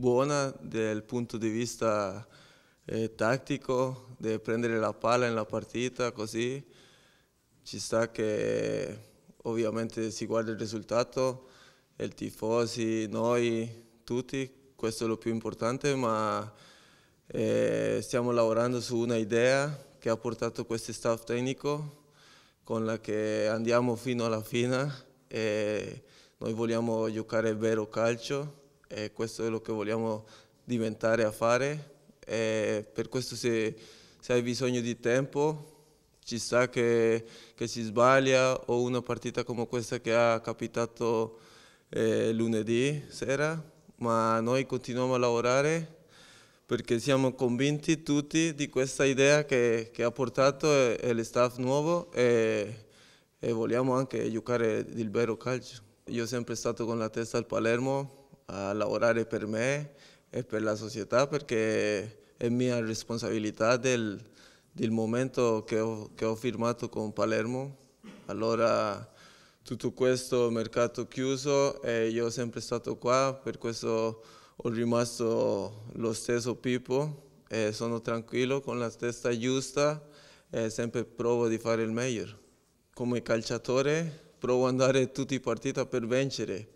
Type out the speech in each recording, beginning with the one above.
buona dal punto di vista eh, tattico, di prendere la palla nella partita così, ci sta che ovviamente si guarda il risultato, il tifosi, noi, tutti, questo è lo più importante, ma eh, stiamo lavorando su un'idea che ha portato questo staff tecnico con la che andiamo fino alla fine e noi vogliamo giocare vero calcio e questo è quello che vogliamo diventare a fare. E per questo se, se, hai bisogno di tempo ci sta che, che, si sbaglia o una partita come questa che ha capitato eh, lunedì sera, ma noi continuiamo a lavorare perché siamo convinti tutti di questa idea che, che ha portato il staff nuovo e, e vogliamo anche giocare il vero calcio. Io sempre stato con la testa al Palermo, a lavorare per me e per la società perché è mia responsabilità del, del momento che ho, che ho firmato con Palermo. Allora tutto questo mercato chiuso e io sono sempre stato qua, per questo ho rimasto lo stesso Pippo e sono tranquillo con la testa giusta e sempre provo di fare il meglio. Come calciatore provo ad andare tutti i partiti per vincere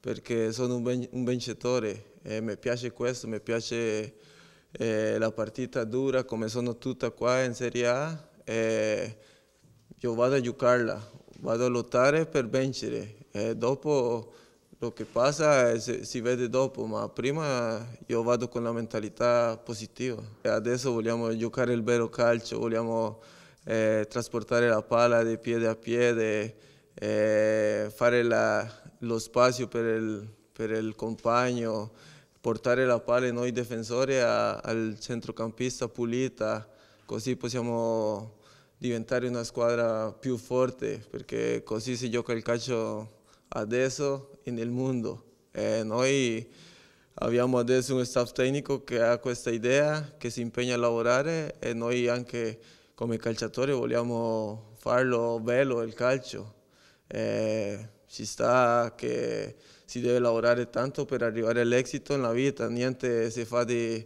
perché sono un, vincitore e eh, mi piace questo, mi piace eh, la partita dura come sono tutta qua in Serie A e io vado a giocarla, vado a lottare per vincere e dopo lo che passa eh, si vede dopo, ma prima io vado con la mentalità positiva. E adesso vogliamo giocare il vero calcio, vogliamo eh, trasportare la palla di piede a piede, eh, fare la, lo spazio per il, per il compagno, portare la palla noi difensori a, al centrocampista pulita, così possiamo diventare una squadra più forte, perché così si gioca il calcio adesso e nel mondo. E noi abbiamo adesso un staff tecnico che ha questa idea, che si impegna a lavorare e noi anche come calciatori vogliamo farlo bello il calcio. E si está che si debe lavorare tanto per arrivare en éxito vita, la vida. fa di,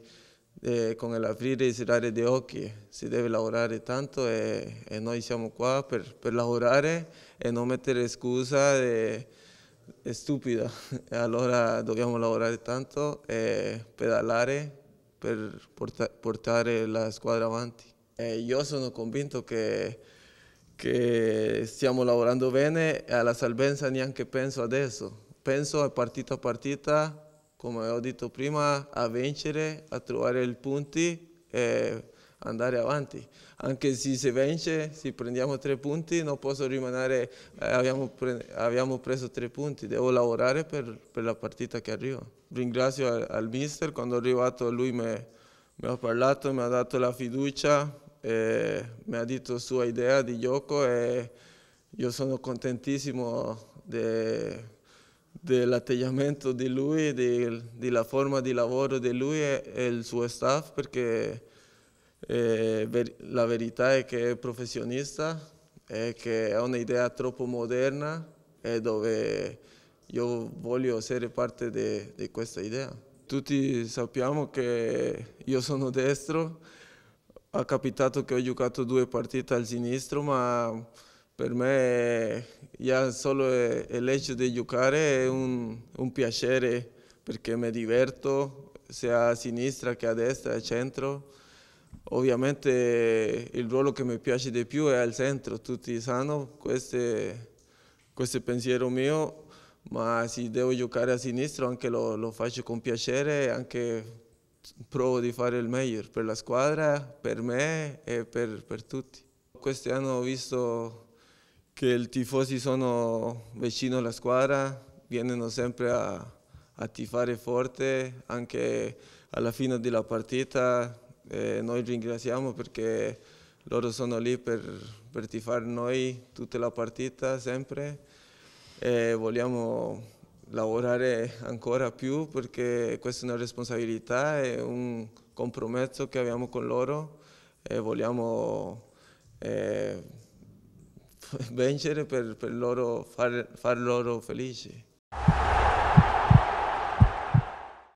hace con el abrir y cerrar de ojos. si debe lavorare tanto e, nosotros noi siamo para per, y eh, eh, no e non mettere scusa entonces stupida. tanto y eh, pedalare para portar portare la escuadra avanti. yo sono convinto que che stiamo lavorando bene e alla salvezza neanche penso adesso. Penso a partita a partita, come ho detto prima, a vincere, a trovare i punti e andare avanti. Anche se si vince, se prendiamo tre punti, non posso rimanere, eh, abbiamo, pre abbiamo, preso tre punti, devo lavorare per, per la partita che arriva. Ringrazio al, al mister, quando è arrivato lui mi ha parlato, mi ha dato la fiducia, eh, mi ha detto la sua idea di gioco e io sono contentissimo de, dell'atteggiamento di lui, della forma di lavoro di lui e, e il suo staff perché eh, ver la verità è che è professionista e che ha un'idea troppo moderna e dove io voglio essere parte di questa idea. Tutti sappiamo che io sono destro ha capitato che ho giocato due partite al sinistro, ma per me già solo il fatto di giocare è un, un, piacere perché mi diverto sia a sinistra che a destra a centro. Ovviamente il ruolo che mi piace di più è al centro, tutti sanno questo è pensiero mio, ma se devo giocare a sinistra anche lo, lo faccio con piacere, anche provo di fare il meglio per la squadra, per me e per, per tutti. Quest'anno ho visto che i tifosi sono vicino alla squadra, vengono sempre a, a tifare forte, anche alla fine della partita eh, noi ringraziamo perché loro sono lì per, per tifare noi tutta la partita sempre e vogliamo lavorare ancora più perché questa è una responsabilità, e un compromesso che abbiamo con loro e vogliamo eh, vincere per, per loro, far, far loro felici.